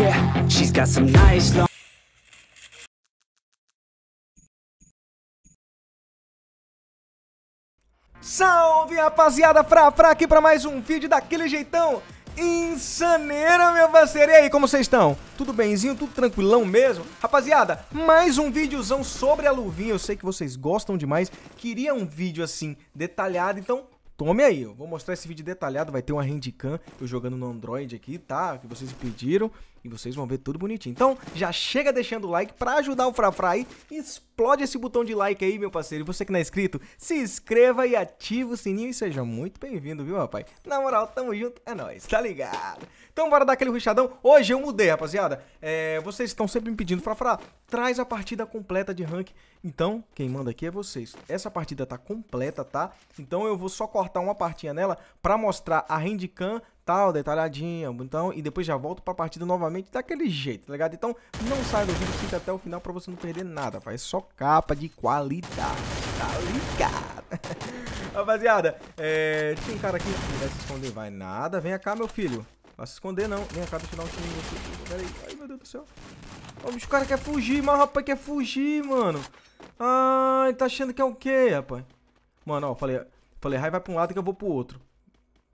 yeah She's got some nice long Salve rapaziada, Fra Fra aqui pra mais um vídeo daquele jeitão Insaneira, meu parceiro! E aí, como vocês estão? Tudo bemzinho, Tudo tranquilão mesmo? Rapaziada, mais um videozão sobre a luvinha. Eu sei que vocês gostam demais. Queria um vídeo assim, detalhado, então Tome aí, eu vou mostrar esse vídeo detalhado, vai ter uma handcam eu jogando no Android aqui, tá? Que vocês pediram e vocês vão ver tudo bonitinho. Então, já chega deixando o like pra ajudar o Frafra aí, explode esse botão de like aí, meu parceiro. E você que não é inscrito, se inscreva e ativa o sininho e seja muito bem-vindo, viu, rapaz? Na moral, tamo junto, é nóis, tá ligado? Então bora dar aquele ruchadão. Hoje eu mudei, rapaziada. É, vocês estão sempre me pedindo pra traz a partida completa de rank. Então, quem manda aqui é vocês. Essa partida tá completa, tá? Então eu vou só cortar uma partinha nela pra mostrar a handicam, tal, detalhadinha, então, e depois já volto pra partida novamente daquele jeito, tá ligado? Então, não sai do vídeo, fica até o final pra você não perder nada, faz é só capa de qualidade, tá ligado? Rapaziada, é... tinha um cara aqui que vai se esconder, vai nada, vem cá, meu filho. Vai se esconder não. Vem cá, deixa eu dar um tiro em você. Peraí. Ai, meu Deus do céu. Ó, o bicho, o cara quer fugir, mas o rapaz quer fugir, mano. Ai, tá achando que é o quê, rapaz? Mano, ó, falei, falei, vai pra um lado que eu vou pro outro.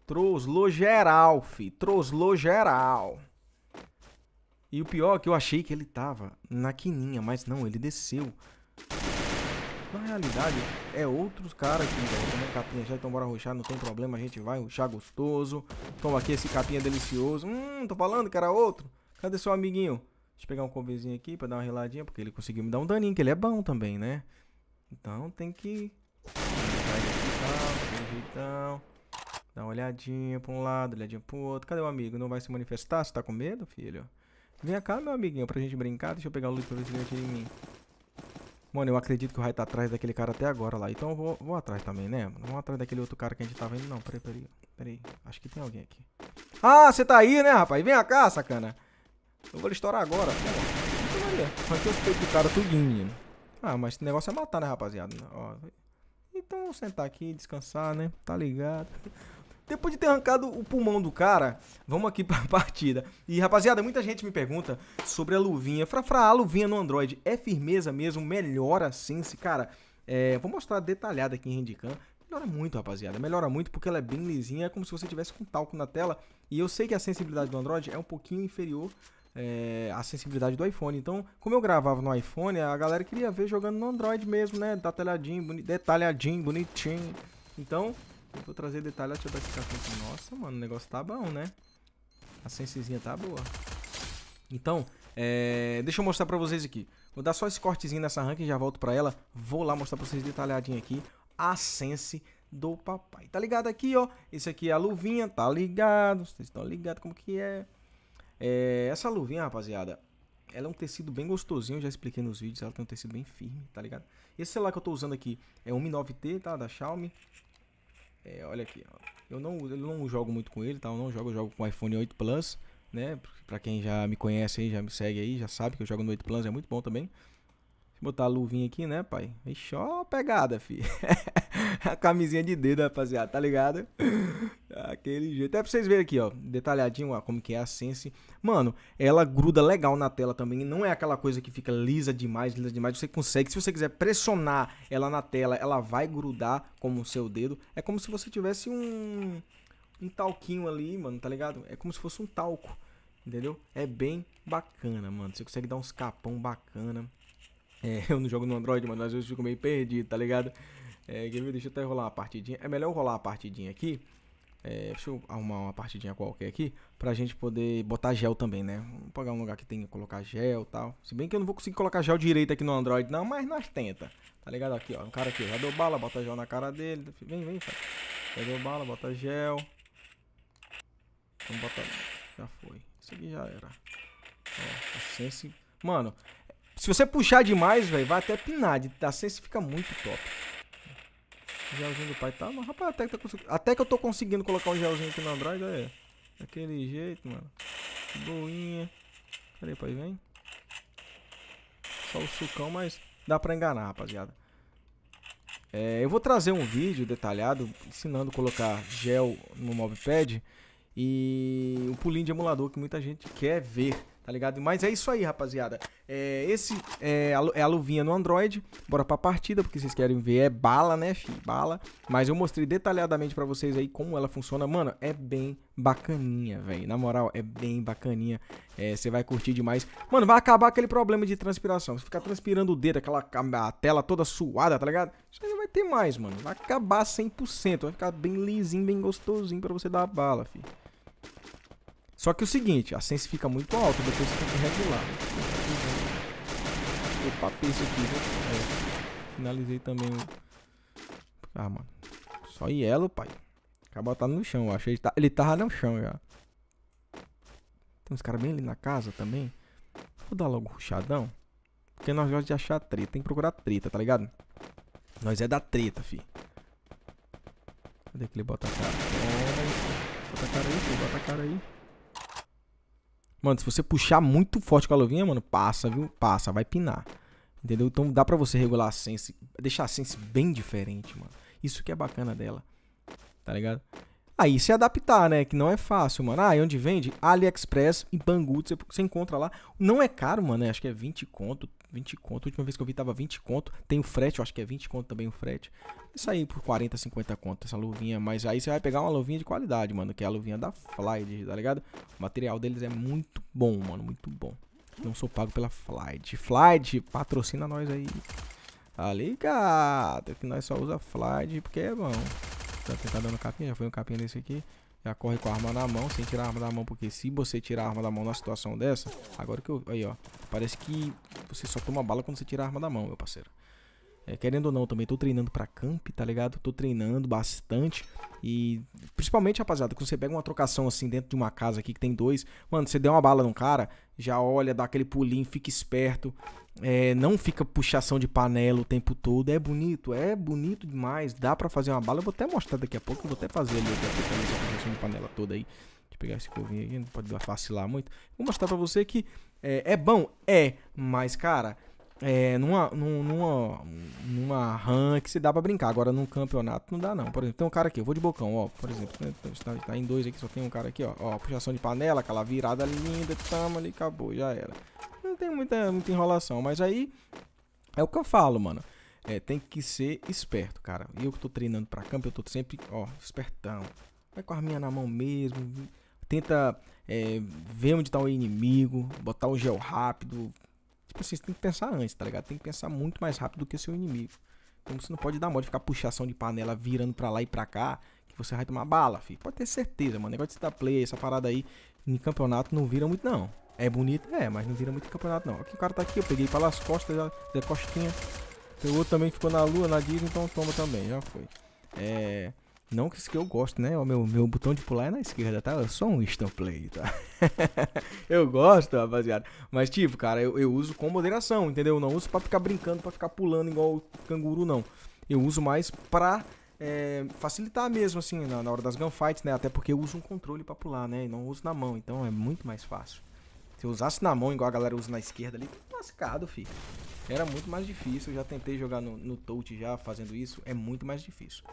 Troslou geral, fi. Troslou geral. E o pior é que eu achei que ele tava na quininha, mas não, ele desceu. Na realidade, é outros caras aqui, velho. Tomando capinha já, então bora ruxar, não tem problema, a gente vai ruxar gostoso. Toma aqui esse capinha delicioso. Hum, tô falando que era outro. Cadê seu amiguinho? Deixa eu pegar um covezinho aqui pra dar uma reladinha, porque ele conseguiu me dar um daninho, que ele é bom também, né? Então tem que... Então, dá uma olhadinha pra um lado, olhadinha pro outro. Cadê o amigo? Não vai se manifestar? Você tá com medo, filho? Vem cá, meu amiguinho, pra gente brincar. Deixa eu pegar o loot pra ver se ele atira em mim. Mano, eu acredito que o raio tá atrás daquele cara até agora lá. Então eu vou, vou atrás também, né? Não vou atrás daquele outro cara que a gente tava indo, não. Peraí, peraí. Peraí. Acho que tem alguém aqui. Ah, você tá aí, né, rapaz? Vem cá, sacana. Eu vou lhe estourar agora. Arranquei os peitos do cara tudinho, menino. Ah, mas esse negócio é matar, né, rapaziada? Ó. Então vou sentar aqui, descansar, né? Tá ligado? Depois de ter arrancado o pulmão do cara, vamos aqui pra partida. E rapaziada, muita gente me pergunta sobre a luvinha. Frafra, a luvinha no Android é firmeza mesmo? Melhora a sense? Cara, é, vou mostrar detalhada aqui em Handicam. Melhora muito, rapaziada. Melhora muito porque ela é bem lisinha, é como se você tivesse com talco na tela. E eu sei que a sensibilidade do Android é um pouquinho inferior é, a sensibilidade do iPhone. Então, como eu gravava no iPhone, a galera queria ver jogando no Android mesmo, né? Detalhadinho, boni detalhadinho, bonitinho. Então, Vou trazer detalhe, deixa eu dar aqui. Nossa, mano, o negócio tá bom, né? A sensezinha tá boa. Então, é... deixa eu mostrar pra vocês aqui. Vou dar só esse cortezinho nessa rank e já volto pra ela. Vou lá mostrar pra vocês detalhadinho aqui. A sense do papai. Tá ligado aqui, ó? Esse aqui é a luvinha, tá ligado? Vocês estão ligados como que é? é? Essa luvinha, rapaziada, ela é um tecido bem gostosinho, já expliquei nos vídeos. Ela tem um tecido bem firme, tá ligado? Esse celular que eu tô usando aqui é um Mi 9T, tá? Da Xiaomi. É, olha aqui, ó. Eu não, eu não jogo muito com ele, tá? Eu não jogo, eu jogo com o iPhone 8 Plus, né? Pra quem já me conhece aí, já me segue aí, já sabe que eu jogo no 8 Plus, é muito bom também. Deixa eu botar a luvinha aqui, né, pai? Ixi, ó a pegada, fi. a camisinha de dedo, rapaziada, tá ligado? Aquele jeito. até pra vocês verem aqui, ó, detalhadinho ó, como que é a Sense. Mano, ela gruda legal na tela também, não é aquela coisa que fica lisa demais, lisa demais. Você consegue, se você quiser pressionar ela na tela, ela vai grudar como o seu dedo. É como se você tivesse um, um talquinho ali, mano, tá ligado? É como se fosse um talco, entendeu? É bem bacana, mano. Você consegue dar uns capão bacana. É, eu não jogo no Android, mano, às vezes eu fico meio perdido, tá ligado? É, deixa eu até rolar uma partidinha. É melhor eu rolar a partidinha aqui é, deixa eu arrumar uma partidinha qualquer aqui pra gente poder botar gel também, né? Vamos pagar um lugar que tem que colocar gel e tal. Se bem que eu não vou conseguir colocar gel direito aqui no Android, não, mas nós tenta. Tá ligado? Aqui, ó. Um cara aqui, já deu bala, bota gel na cara dele. Vem, vem, cara. Já deu bala, bota gel. Vamos botar. Já foi. Isso aqui já era. Ó, a Sense. Mano, se você puxar demais, velho, vai até pinar. A Sense fica muito top. Gelzinho do pai tá, mano. Rapaz, até que, tá consegui... até que eu tô conseguindo colocar um gelzinho aqui na Android, é. Daquele jeito, mano. Boinha. Cadê, pai? Vem. Só o sucão, mas dá pra enganar, rapaziada. É, eu vou trazer um vídeo detalhado ensinando a colocar gel no mobpad e o pulinho de emulador que muita gente quer ver tá ligado? Mas é isso aí, rapaziada. É, esse é a, é a luvinha no Android. Bora pra partida, porque vocês querem ver. É bala, né, fi? Bala. Mas eu mostrei detalhadamente pra vocês aí como ela funciona. Mano, é bem bacaninha, velho. Na moral, é bem bacaninha. É, você é, vai curtir demais. Mano, vai acabar aquele problema de transpiração. Você ficar transpirando o dedo, aquela a tela toda suada, tá ligado? Isso aí não vai ter mais, mano. Vai acabar 100%. Vai ficar bem lisinho, bem gostosinho pra você dar a bala, filho. Só que o seguinte, a sense fica muito alta, depois você tem que regular. Opa, penso aqui, né? É. Finalizei também Ah, mano. Só yellow, pai. Acabou tá no chão, eu achei. Ele, tá... ele tava no chão já. Tem uns caras bem ali na casa também. Vou dar logo um Porque nós gostamos de achar treta. Tem que procurar treta, tá ligado? Nós é da treta, fi. Cadê que ele bota a cara? bota a cara aí, filho. Bota a cara aí. Mano, se você puxar muito forte com a luvinha, mano, passa, viu? Passa, vai pinar. Entendeu? Então dá pra você regular a sense, deixar a sense bem diferente, mano. Isso que é bacana dela. Tá ligado? Aí se adaptar, né? Que não é fácil, mano. Ah, e onde vende? AliExpress e Banggood você, você encontra lá. Não é caro, mano. Né? Acho que é 20 conto, 20 conto. A última vez que eu vi tava 20 conto. Tem o frete, eu acho que é 20 conto também o frete. Isso aí por 40, 50 conto essa luvinha. Mas aí você vai pegar uma luvinha de qualidade, mano. Que é a luvinha da Flyde, tá ligado? O material deles é muito bom, mano. Muito bom. Não sou pago pela Flyde. Flyde, patrocina nós aí. Tá ligado? Que nós só usa Flyde porque é bom. Tá tentando tá dando capinha. Já foi um capinha desse aqui. Já corre com a arma na mão, sem tirar a arma da mão, porque se você tirar a arma da mão numa situação dessa, agora que eu. Aí, ó. Parece que você só toma bala quando você tira a arma da mão, meu parceiro. É, querendo ou não, também tô treinando pra camp, tá ligado? Tô treinando bastante. E principalmente, rapaziada, quando você pega uma trocação assim dentro de uma casa aqui que tem dois, mano, você deu uma bala num cara, já olha, dá aquele pulinho, fica esperto. É, não fica puxação de panela o tempo todo. É bonito, é bonito demais. Dá pra fazer uma bala. Eu vou até mostrar daqui a pouco. Eu vou até fazer ali a essa puxação de panela toda aí pegar esse covinho aqui, não pode vacilar muito. Vou mostrar pra você que é, é bom, é, mas, cara, é, numa, numa, numa rank que dá pra brincar. Agora, num campeonato não dá, não. Por exemplo, tem um cara aqui, eu vou de bocão, ó. Por exemplo, né, tá, tá, tá em dois aqui, só tem um cara aqui, ó. ó. Puxação de panela, aquela virada linda, tamo ali, acabou, já era. Não tem muita, muita enrolação, mas aí é o que eu falo, mano. É, tem que ser esperto, cara. Eu que tô treinando pra campo, eu tô sempre, ó, espertão. Vai com a minha na mão mesmo, tenta é, ver onde tá o inimigo, botar o gel rápido. Tipo assim, você tem que pensar antes, tá ligado? Tem que pensar muito mais rápido do que o seu inimigo. Então você não pode dar mole, ficar puxação de panela virando pra lá e pra cá, que você vai tomar bala, filho. Pode ter certeza, mano. Negócio de dar play, essa parada aí, em campeonato não vira muito, não. É bonito, é, mas não vira muito em campeonato, não. Aqui o cara tá aqui, eu peguei pra lá as costas, já, de costinha. O outro também ficou na lua, na Disney, então toma também, já foi. É. Não que isso que eu gosto, né? O meu, meu botão de pular é na esquerda, tá? Eu sou um instant play, tá? eu gosto, rapaziada. Mas, tipo, cara, eu, eu uso com moderação, entendeu? Eu não uso pra ficar brincando, pra ficar pulando igual o canguru, não. Eu uso mais pra é, facilitar mesmo, assim, na, na, hora das gunfights, né? Até porque eu uso um controle pra pular, né? E não uso na mão, então é muito mais fácil. Se eu usasse na mão, igual a galera usa na esquerda ali, lascado, filho. Era muito mais difícil. Eu já tentei jogar no, no touch já fazendo isso. É muito mais difícil.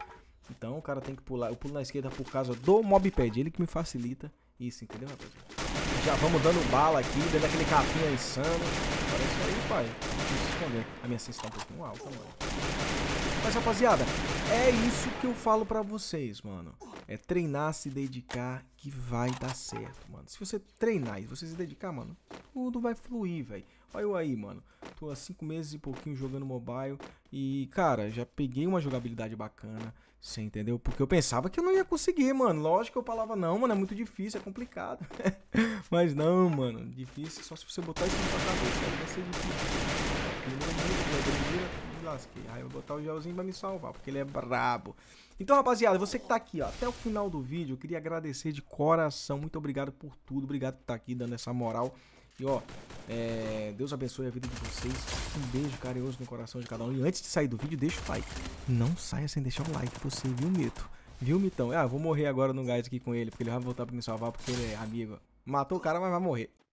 Então o cara tem que pular. Eu pulo na esquerda por causa do mobpad. Ele que me facilita isso, entendeu, rapaziada? Já vamos dando bala aqui, dando aquele capinha insano. Parece é isso aí, pai. Deixa se esconder. A minha sensação tá um pouquinho alta, mano. Mas, rapaziada, é isso que eu falo pra vocês, mano. É treinar, se dedicar, que vai dar certo, mano. Se você treinar e você se dedicar, mano, tudo vai fluir, velho. Olha eu aí, mano. Tô há 5 meses e pouquinho jogando mobile. E, cara, já peguei uma jogabilidade bacana. Você entendeu? Porque eu pensava que eu não ia conseguir, mano. Lógico que eu falava, não, mano, é muito difícil, é complicado. Mas não, mano. Difícil só se você botar isso na cabeça. Vai ser difícil. Primeiro Aí eu vou botar o gelzinho pra me salvar, porque ele é brabo. Então, rapaziada, você que tá aqui ó, até o final do vídeo, eu queria agradecer de coração. Muito obrigado por tudo, obrigado por estar tá aqui dando essa moral. E ó, é, Deus abençoe a vida de vocês. Um beijo carinhoso no coração de cada um. E antes de sair do vídeo, deixa o like. Não saia sem deixar o like, você viu, Mito? Viu, Mitão? Ah, vou morrer agora no gás aqui com ele, porque ele vai voltar pra me salvar, porque ele é amigo. Matou o cara, mas vai morrer.